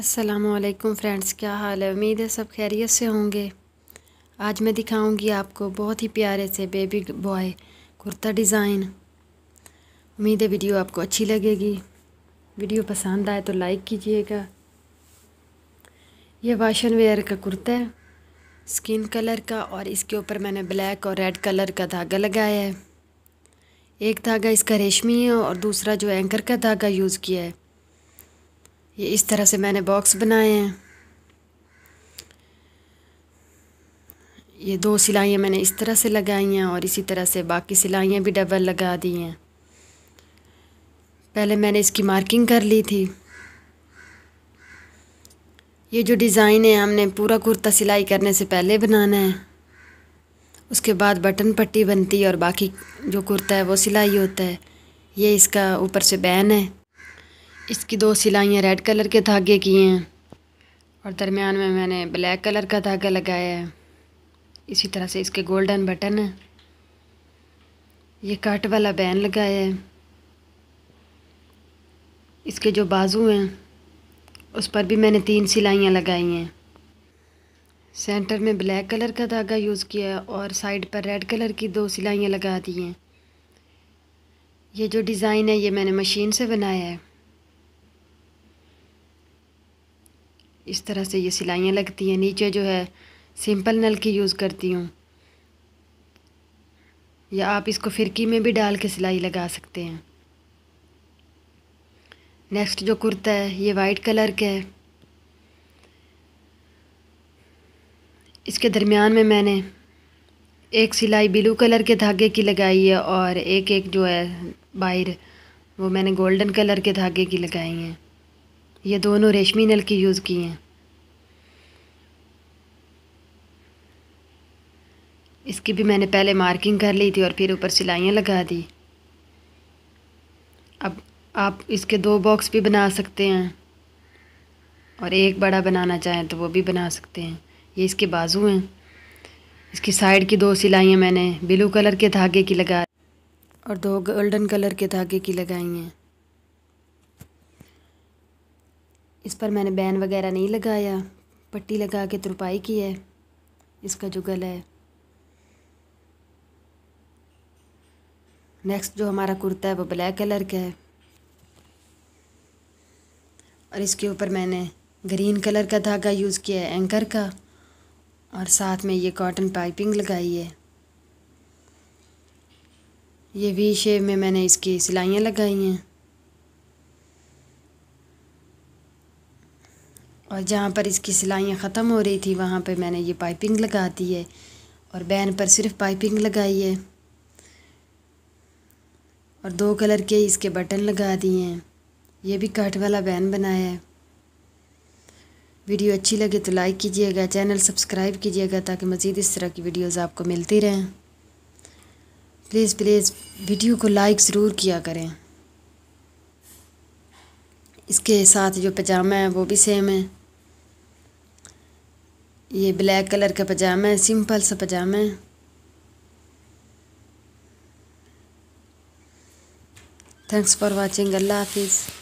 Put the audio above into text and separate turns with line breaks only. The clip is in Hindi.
असलकम फ्रेंड्स क्या हाल है उम्मीद है सब खैरियत से होंगे आज मैं दिखाऊंगी आपको बहुत ही प्यारे से बेबी बॉय कुर्ता डिज़ाइन उम्मीद है वीडियो आपको अच्छी लगेगी वीडियो पसंद आए तो लाइक कीजिएगा यह वाशन वेयर का कुर्ता है स्किन कलर का और इसके ऊपर मैंने ब्लैक और रेड कलर का धागा लगाया है एक धागा इसका रेशमी है और दूसरा जो एंकर का धागा यूज़ किया है ये इस तरह से मैंने बॉक्स बनाए हैं ये दो सिलाइयाँ मैंने इस तरह से लगाई हैं और इसी तरह से बाकी सिलाइयाँ भी डबल लगा दी हैं पहले मैंने इसकी मार्किंग कर ली थी ये जो डिज़ाइन है हमने पूरा कुर्ता सिलाई करने से पहले बनाना है उसके बाद बटन पट्टी बनती है और बाकी जो कुर्ता है वो सिलाई होता है ये इसका ऊपर से बैन है इसकी दो सिलाइयाँ रेड कलर के धागे की हैं और दरमियान में मैंने ब्लैक कलर का धागा लगाया है इसी तरह से इसके गोल्डन बटन है ये काट वाला बैन लगाया है इसके जो बाजू हैं उस पर भी मैंने तीन सिलाइयाँ लगाई हैं सेंटर में ब्लैक कलर का धागा यूज़ किया है और साइड पर रेड कलर की दो सिलाइयाँ लगा दी हैं ये जो डिज़ाइन है ये मैंने मशीन से बनाया है इस तरह से ये सिलाइयाँ लगती हैं नीचे जो है सिंपल नल की यूज़ करती हूँ या आप इसको फिरकी में भी डाल के सिलाई लगा सकते हैं नेक्स्ट जो कुर्ता है ये वाइट कलर का है इसके दरमियान में मैंने एक सिलाई ब्लू कलर के धागे की लगाई है और एक एक जो है बाहर वो मैंने गोल्डन कलर के धागे की लगाई हैं ये दोनों रेशमी नल की यूज़ की हैं इसकी भी मैंने पहले मार्किंग कर ली थी और फिर ऊपर सिलाइयाँ लगा दी अब आप इसके दो बॉक्स भी बना सकते हैं और एक बड़ा बनाना चाहें तो वो भी बना सकते हैं ये इसके बाजू हैं इसकी साइड की दो सिलाइयाँ मैंने ब्लू कलर के धागे की लगा और दो गोल्डन कलर के धागे की लगाई हैं इस पर मैंने बैन वगैरह नहीं लगाया पट्टी लगा के तुरपाई की है इसका जो गला है नेक्स्ट जो हमारा कुर्ता है वो ब्लैक कलर का है और इसके ऊपर मैंने ग्रीन कलर का धागा यूज़ किया है एंकर का और साथ में ये कॉटन पाइपिंग लगाई है ये वी शेप में मैंने इसकी सिलाइयाँ लगाई हैं और जहाँ पर इसकी सिलाइयाँ ख़त्म हो रही थी वहाँ पर मैंने ये पाइपिंग लगा दी है और बैन पर सिर्फ पाइपिंग लगाई है और दो कलर के इसके बटन लगा दिए हैं ये भी काट वाला बैन बनाया है वीडियो अच्छी लगे तो लाइक कीजिएगा चैनल सब्सक्राइब कीजिएगा ताकि मज़ीद इस तरह की वीडियोस आपको मिलती रहें प्लीज़ प्लीज़ वीडियो को लाइक ज़रूर किया करें इसके साथ जो पजामा है वो भी सेम है ये ब्लैक कलर का पजामा है सिंपल सा पजामा है थैंक्स फॉर वाचिंग अल्लाह हाफिज़